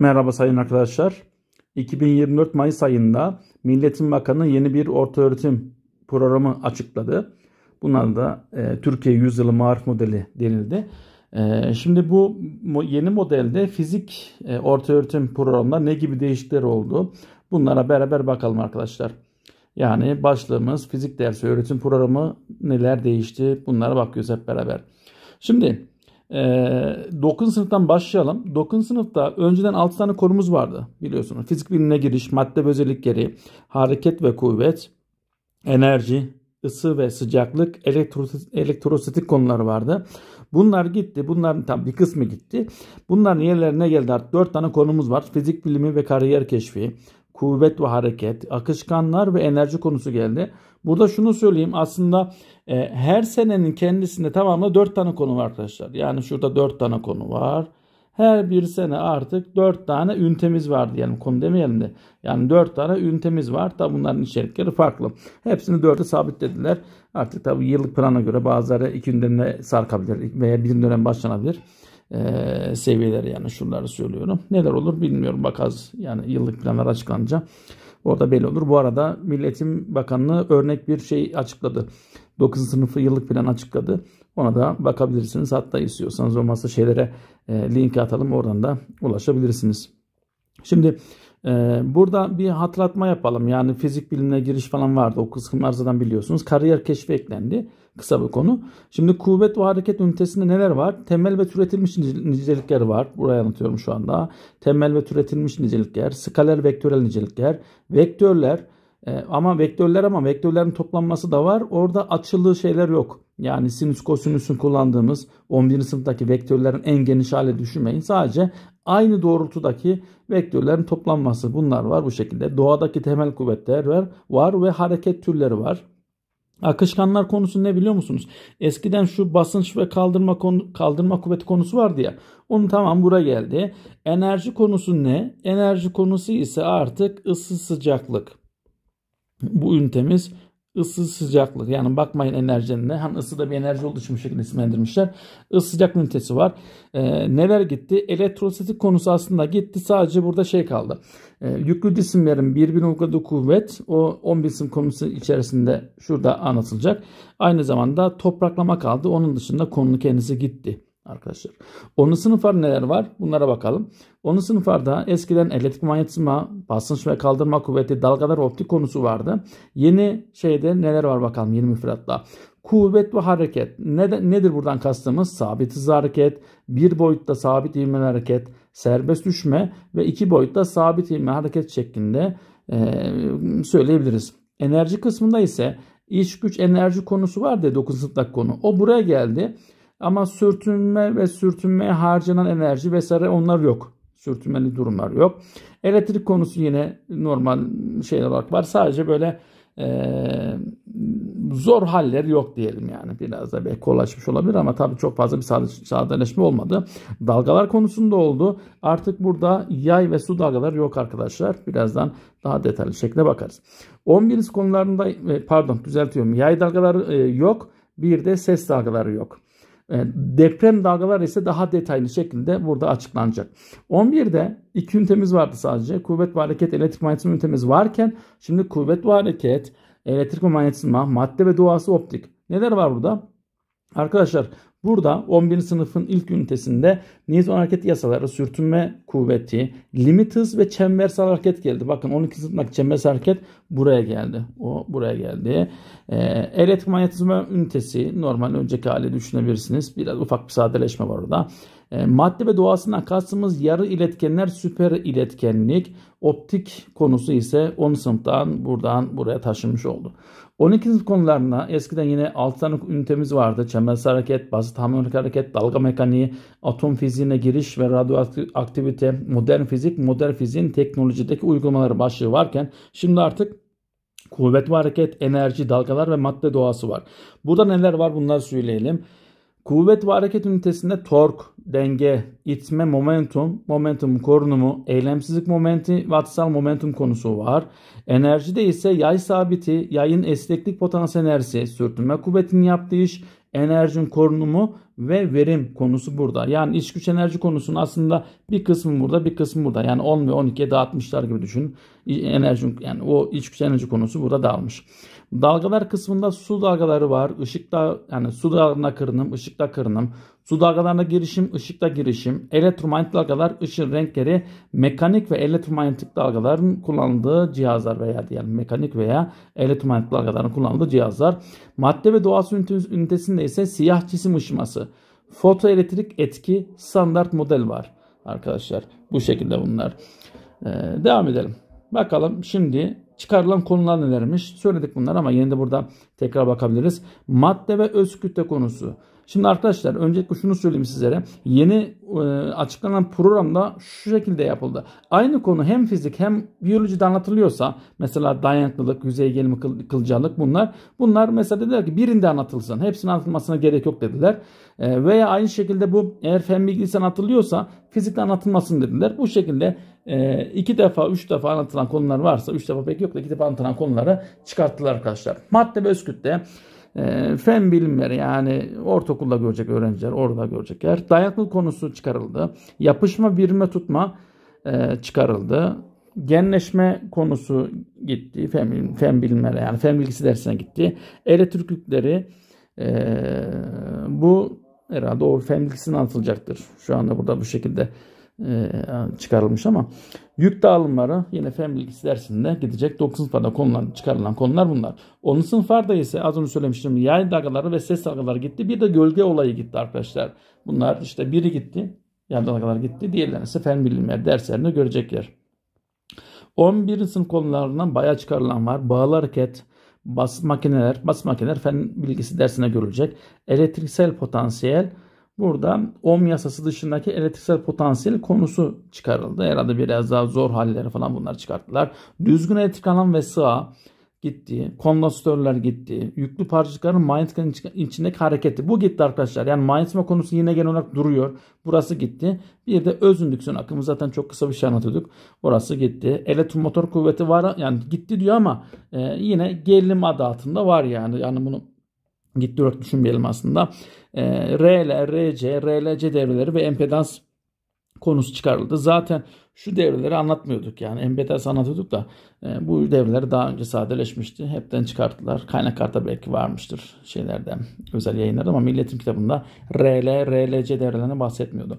Merhaba sayın arkadaşlar. 2024 Mayıs ayında Milletin Bakanı yeni bir ortaöğretim programı açıkladı. Buna da e, Türkiye Yüzyılı Marif Modeli denildi. E, şimdi bu yeni modelde fizik e, ortaöğretim programında ne gibi değişiklikler oldu? Bunlara beraber bakalım arkadaşlar. Yani başlığımız fizik dersi öğretim programı neler değişti? Bunlara bakıyoruz hep beraber. Şimdi e, ee, 9. sınıftan başlayalım. 9. sınıfta önceden 6 tane konumuz vardı biliyorsunuz. Fizik bilimine giriş, madde ve özellikleri, hareket ve kuvvet, enerji, ısı ve sıcaklık, elektrostatik, elektrostatik konuları vardı. Bunlar gitti. Bunların tam bir kısmı gitti. Bunların yerlerine geldi artık 4 tane konumuz var. Fizik bilimi ve kariyer keşfi, kuvvet ve hareket, akışkanlar ve enerji konusu geldi. Burada şunu söyleyeyim aslında e, her senenin kendisinde tamamı 4 tane konu var arkadaşlar. Yani şurada 4 tane konu var. Her bir sene artık 4 tane ünitemiz var diyelim konu demeyelim de. Yani 4 tane ünitemiz var. Tabi bunların içerikleri farklı. Hepsini 4'e sabitlediler. Artık tabi yıllık plana göre bazıları 2 gündemle sarkabilir veya bir dönem başlanabilir e, seviyeleri yani şunları söylüyorum. Neler olur bilmiyorum. Bakaz yani yıllık planlar açıklanınca orada belli olur. Bu arada Milletim Bakanlığı örnek bir şey açıkladı. 9. sınıfı yıllık plan açıkladı. Ona da bakabilirsiniz. Hatta istiyorsanız olmazsa şeylere e, linki atalım. Oradan da ulaşabilirsiniz. Şimdi ee, burada bir hatırlatma yapalım. Yani fizik bilimine giriş falan vardı. O kısımlar zaten biliyorsunuz. Kariyer keşfi eklendi. Kısa bir konu. Şimdi kuvvet ve hareket ünitesinde neler var? Temel ve türetilmiş nicelikler var. Buraya anlatıyorum şu anda. Temel ve türetilmiş nicelikler, skaler vektörel nicelikler, vektörler ee, ama vektörler ama vektörlerin toplanması da var. Orada açılı şeyler yok. Yani sinüs kosinüsün kullandığımız 11. sınıftaki vektörlerin en geniş hali düşünmeyin. Sadece aynı doğrultudaki vektörlerin toplanması bunlar var bu şekilde. Doğadaki temel kuvvetler var, var ve hareket türleri var. Akışkanlar konusu ne biliyor musunuz? Eskiden şu basınç ve kaldırma konu, kaldırma kuvveti konusu vardı ya. Onun tamam buraya geldi. Enerji konusu ne? Enerji konusu ise artık ısı sıcaklık. Bu ünitemiz ısı sıcaklık yani bakmayın enerjinin hem hani ısı da bir enerji olduğu için bu şekilde isimlendirmişler. Isı sıcak ünitesi var. E, neler gitti? Elektrostatik konusu aslında gitti sadece burada şey kaldı. E, yüklü cisimlerin birbirine uyguladığı kuvvet o 11 cisim konusu içerisinde şurada anlatılacak. Aynı zamanda topraklama kaldı. Onun dışında konunun kendisi gitti arkadaşlar. onun sınıflar neler var? Bunlara bakalım. Onun sınıflarda eskiden elektrik manyetizma, basınç ve kaldırma kuvveti, dalgalar optik konusu vardı. Yeni şeyde neler var bakalım 20 müfredatta. Kuvvet ve hareket. Ne, nedir buradan kastımız? Sabit hızlı hareket, bir boyutta sabit ivmeli hareket, serbest düşme ve iki boyutta sabit ivme hareket şeklinde e, söyleyebiliriz. Enerji kısmında ise iş güç enerji konusu var diye 9 sınıflık konu. O buraya geldi. Ama sürtünme ve sürtünmeye harcanan enerji vesaire onlar yok. Sürtünmeli durumlar yok. Elektrik konusu yine normal şeyler olarak var. Sadece böyle ee, zor haller yok diyelim yani. Biraz da belki kolaylaşmış olabilir ama tabii çok fazla bir sadeleşme olmadı. Dalgalar konusunda oldu. Artık burada yay ve su dalgaları yok arkadaşlar. Birazdan daha detaylı şekilde bakarız. 11. konularında e, pardon düzeltiyorum. Yay dalgaları e, yok. Bir de ses dalgaları yok. E, deprem dalgaları ise daha detaylı şekilde burada açıklanacak. 11'de iki ünitemiz vardı sadece. Kuvvet ve hareket, elektrik manyetizma ünitemiz varken şimdi kuvvet ve hareket, elektrik ve manyetizma, madde ve doğası optik. Neler var burada? Arkadaşlar Burada 11. sınıfın ilk ünitesinde Newton hareket yasaları, sürtünme kuvveti, limit hız ve çembersel hareket geldi. Bakın 12. sınıftaki çembersel hareket buraya geldi. O buraya geldi. Ee, Elektrik manyetizma ünitesi normal önceki hali düşünebilirsiniz. Biraz ufak bir sadeleşme var orada. E, madde ve doğasından kastımız yarı iletkenler, süper iletkenlik. Optik konusu ise 10 sınıftan buradan buraya taşınmış oldu. 12. konularına eskiden yine 6 tane ünitemiz vardı. Çembersel hareket, basit harmonik hareket, dalga mekaniği, atom fiziğine giriş ve radyoaktivite, modern fizik, modern fiziğin teknolojideki uygulamaları başlığı varken şimdi artık kuvvet ve hareket, enerji, dalgalar ve madde doğası var. Burada neler var bunları söyleyelim. Kuvvet ve hareket ünitesinde tork, denge, itme, momentum, momentum korunumu, eylemsizlik momenti ve momentum konusu var. Enerjide ise yay sabiti, yayın esneklik potansiyel enerjisi, sürtünme kuvvetinin yaptığı iş, enerjin korunumu ve verim konusu burada. Yani iç güç enerji konusunun aslında bir kısmı burada bir kısmı burada. Yani 10 ve 12'ye dağıtmışlar gibi düşünün. Enerji, yani o iç güç enerji konusu burada dağılmış. Dalgalar kısmında su dalgaları var. Işıkta yani su dalgalarına kırınım, ışıkta kırınım, Su dalgalarına girişim, ışıkta girişim, elektromanyetik dalgalar, ışın renkleri, mekanik ve elektromanyetik dalgaların kullanıldığı cihazlar veya diyelim mekanik veya elektromanyetik dalgaların kullanıldığı cihazlar. Madde ve doğası ünitesinde ise siyah cisim ışıması, fotoelektrik etki, standart model var arkadaşlar. Bu şekilde bunlar. Ee, devam edelim. Bakalım şimdi çıkarılan konular nelermiş. Söyledik bunlar ama yine de burada tekrar bakabiliriz. Madde ve öz kütle konusu. Şimdi arkadaşlar öncelikle şunu söyleyeyim sizlere. Yeni e, açıklanan programda şu şekilde yapıldı. Aynı konu hem fizik hem biyolojide anlatılıyorsa mesela dayanıklılık, yüzey gelimi kıl, kılcallık bunlar. Bunlar mesela dediler ki birinde anlatılsın. Hepsinin anlatılmasına gerek yok dediler. E, veya aynı şekilde bu eğer fen bilgisi anlatılıyorsa fizikte anlatılmasın dediler. Bu şekilde e, iki defa, üç defa anlatılan konular varsa, üç defa pek yok da iki defa anlatılan konuları çıkarttılar arkadaşlar. Madde ve özkütte ee, fen bilimleri yani ortaokulda görecek öğrenciler orada görecekler. Dayanıklılık konusu çıkarıldı. Yapışma, birme tutma e, çıkarıldı. Genleşme konusu gitti. Fen, fen bilimleri yani fen bilgisi dersine gitti. Elektrik e, bu herhalde o fen bilgisini atılacaktır Şu anda burada bu şekilde e, çıkarılmış ama Yük dağılımları yine fen bilgisi dersinde gidecek. 9 sınıflarda konulan, çıkarılan konular bunlar. 10. sınıflarda ise az önce söylemiştim yay dalgaları ve ses dalgaları gitti. Bir de gölge olayı gitti arkadaşlar. Bunlar işte biri gitti. Yay dalgaları gitti. Diğerleri ise fen bilimleri derslerinde görecekler. 11. sınıf konularından bayağı çıkarılan var. Bağlı hareket, basit makineler, basit makineler fen bilgisi dersine görülecek. Elektriksel potansiyel, Burada ohm yasası dışındaki elektriksel potansiyel konusu çıkarıldı. Herhalde biraz daha zor halleri falan bunlar çıkarttılar. Düzgün elektrik alan ve sığa gitti. Kondansatörler gitti. Yüklü parçacıkların manyetiklerin içindeki hareketi. Bu gitti arkadaşlar. Yani manyetizma konusu yine genel olarak duruyor. Burası gitti. Bir de özündüksün akımı zaten çok kısa bir şey anlatıyorduk. Orası gitti. Elektromotor kuvveti var. Yani gitti diyor ama e, yine gerilim adı altında var yani. Yani bunu gitti olarak düşünmeyelim aslında. RL, RC, RLC devreleri ve empedans konusu çıkarıldı. Zaten şu devreleri anlatmıyorduk yani empedans anlatıyorduk da e, bu devreleri daha önce sadeleşmişti. Hepten çıkarttılar. Kaynak karta belki varmıştır şeylerden özel yayınlarda ama milletin kitabında RL, RLC devrelerine bahsetmiyordu.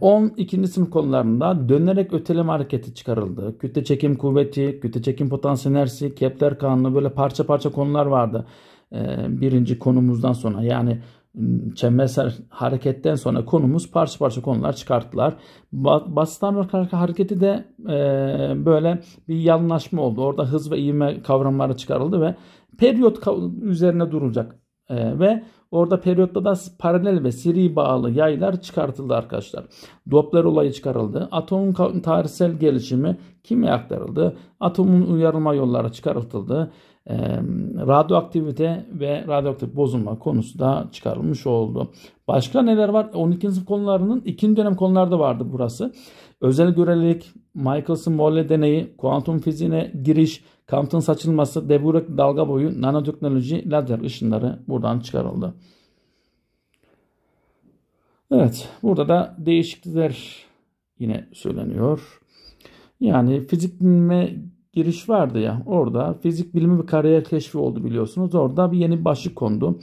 12. E, sınıf konularında dönerek öteleme hareketi çıkarıldı. Kütle çekim kuvveti, kütle çekim potansiyel enerjisi, Kepler kanunu böyle parça parça konular vardı. E, birinci konumuzdan sonra yani çembersel hareketten sonra konumuz parça parça konular çıkarttılar. Bastan hareketi de e, böyle bir yanlaşma oldu. Orada hız ve ivme kavramları çıkarıldı ve periyot üzerine durulacak. E, ve orada periyotta da paralel ve seri bağlı yaylar çıkartıldı arkadaşlar. Doppler olayı çıkarıldı. Atomun tarihsel gelişimi kime aktarıldı? Atomun uyarılma yolları çıkartıldı e, radyoaktivite ve radyoaktif bozulma konusu da çıkarılmış oldu. Başka neler var? 12. E, sınıf konularının ikinci dönem konularda vardı burası. Özel görelilik, Michelson-Morley deneyi, kuantum fiziğine giriş, Compton saçılması, Deburek dalga boyu, nanoteknoloji, lazer ışınları buradan çıkarıldı. Evet, burada da değişiklikler yine söyleniyor. Yani fizik giriş vardı ya orada fizik bilimi ve kariyer keşfi oldu biliyorsunuz. Orada bir yeni başlık kondu.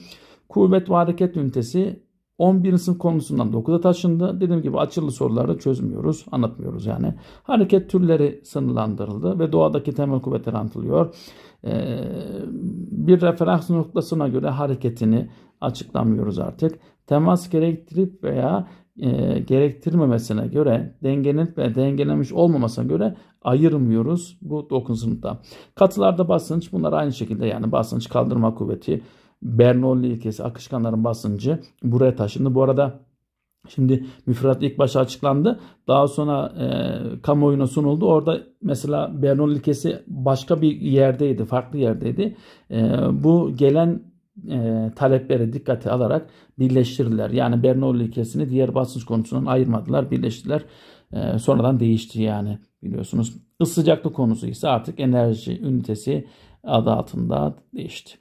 Kuvvet ve hareket ünitesi 11. sınıf konusundan 9'a taşındı. Dediğim gibi açılı soruları çözmüyoruz, anlatmıyoruz yani. Hareket türleri sınırlandırıldı ve doğadaki temel kuvvetler anlatılıyor. Ee, bir referans noktasına göre hareketini açıklamıyoruz artık. Temas gerektirip veya e, gerektirmemesine göre dengelenip ve dengelenmiş olmamasına göre ayırmıyoruz bu 9 sınıfta. Katılarda basınç bunlar aynı şekilde yani basınç kaldırma kuvveti Bernoulli ilkesi akışkanların basıncı buraya taşındı. Bu arada Şimdi müfredat ilk başa açıklandı. Daha sonra e, kamuoyuna sunuldu. Orada mesela Bernoulli ilkesi başka bir yerdeydi, farklı yerdeydi. E, bu gelen e, talepleri dikkate alarak birleştirdiler. Yani Bernoulli ilkesini diğer basınç konusundan ayırmadılar, birleştirdiler. E, sonradan değişti yani biliyorsunuz. Isı sıcaklık konusu ise artık enerji ünitesi adı altında değişti.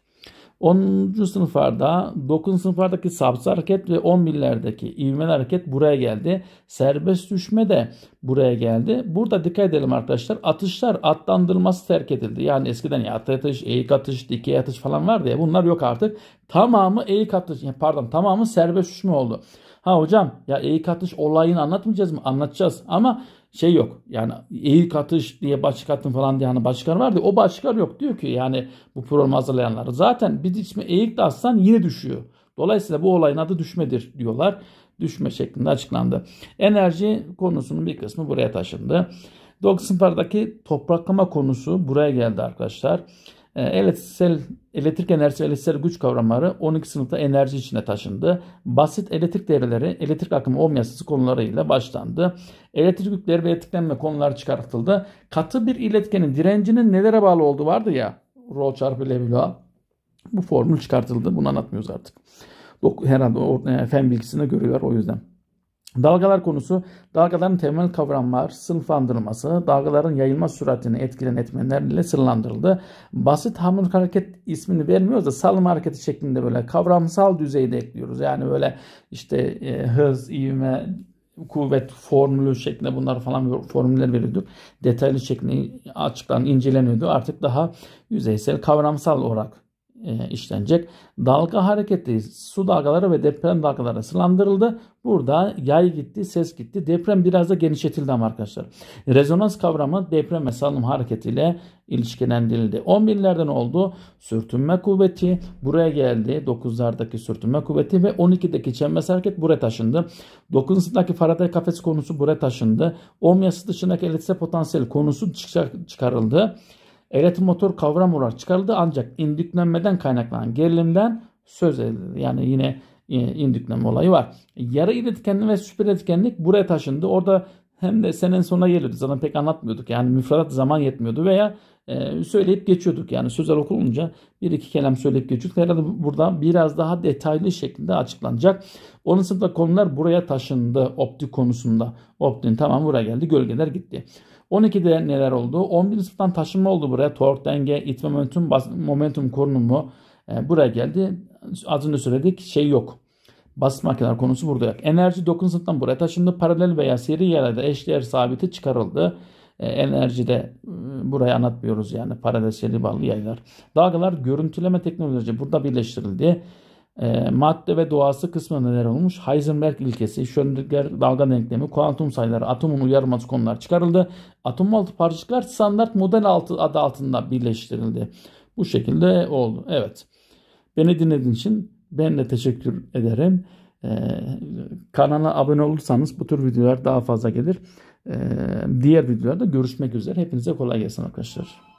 10. sınıflarda, 9. sınıflardaki sabit hareket ve 10 millerdeki ivmeli hareket buraya geldi. Serbest düşme de buraya geldi. Burada dikkat edelim arkadaşlar. Atışlar atlandırılması terk edildi. Yani eskiden yat atış, eğik atış, dikey atış falan vardı ya bunlar yok artık. Tamamı eğik atış, pardon tamamı serbest düşme oldu. Ha hocam ya eğik atış olayını anlatmayacağız mı? Anlatacağız ama şey yok. Yani eğik atış diye başlık attım falan diye hani başlıklar vardı. O başlıklar yok. Diyor ki yani bu programı hazırlayanlar. Zaten bir ismi eğik de atsan yine düşüyor. Dolayısıyla bu olayın adı düşmedir diyorlar. Düşme şeklinde açıklandı. Enerji konusunun bir kısmı buraya taşındı. 9 topraklama konusu buraya geldi arkadaşlar. Ee, elektriksel, elektrik enerjisi, elektriksel güç kavramları 12 sınıfta enerji içine taşındı. Basit elektrik devreleri, elektrik akımı olmayasası konularıyla başlandı. Elektrik yükleri ve etiklenme konuları çıkartıldı. Katı bir iletkenin direncinin nelere bağlı olduğu vardı ya. Rho çarpı Lebesgue. Bu formül çıkartıldı. Bunu anlatmıyoruz artık. Herhalde e, fen bilgisinde görüyorlar o yüzden. Dalgalar konusu dalgaların temel kavramlar sınıflandırılması, dalgaların yayılma süratini etkilen etmenlerle sınırlandırıldı. Basit hamur hareket ismini vermiyoruz da salım hareketi şeklinde böyle kavramsal düzeyde ekliyoruz. Yani böyle işte e, hız, ivme, kuvvet formülü şeklinde bunlar falan formüller verildi. Detaylı şeklinde açıklan inceleniyordu. Artık daha yüzeysel, kavramsal olarak e, işlenecek. Dalga hareketi su dalgaları ve deprem dalgaları sınandırıldı. Burada yay gitti, ses gitti. Deprem biraz da genişletildi ama arkadaşlar. Rezonans kavramı deprem ve salınım hareketiyle ilişkilendirildi. 11'lerden oldu. Sürtünme kuvveti buraya geldi. 9'lardaki sürtünme kuvveti ve 12'deki çember hareket buraya taşındı. 9'un sınıftaki Faraday kafesi konusu buraya taşındı. 10 yası dışındaki elitse potansiyel konusu çıkarıldı. Elektrik motor kavram olarak çıkarıldı ancak indüklenmeden kaynaklanan gerilimden söz edildi. Yani yine e, indüklenme olayı var. Yarı iletkenlik ve süper iletkenlik buraya taşındı. Orada hem de senenin sonuna geliyordu. Zaten pek anlatmıyorduk. Yani müfredat zaman yetmiyordu veya e, söyleyip geçiyorduk. Yani sözel okulunca bir iki kelam söyleyip geçiyorduk. Herhalde burada biraz daha detaylı şekilde açıklanacak. Onun sınıfta konular buraya taşındı optik konusunda. Optin tamam buraya geldi gölgeler gitti. 12'de neler oldu? 11. sınıftan taşınma oldu buraya. Tork, denge, itme, momentum, momentum korunumu e, buraya geldi. Az önce söyledik şey yok. Basit makineler konusu burada yok. Enerji 9. sınıftan buraya taşındı. Paralel veya seri yerlerde eşdeğer sabiti çıkarıldı. E, enerjide ıı, burayı anlatmıyoruz yani paradeseli bağlı yaylar. Dalgalar görüntüleme teknolojisi burada birleştirildi. E, madde ve doğası kısmına neler olmuş? Heisenberg ilkesi, Schrödinger dalga denklemi, kuantum sayıları, atomun uyarması konular çıkarıldı. Atom altı parçacıklar standart model altı adı altında birleştirildi. Bu şekilde oldu. Evet. Beni dinlediğin için ben de teşekkür ederim. Ee, kanala abone olursanız bu tür videolar daha fazla gelir diğer videolarda görüşmek üzere. Hepinize kolay gelsin arkadaşlar.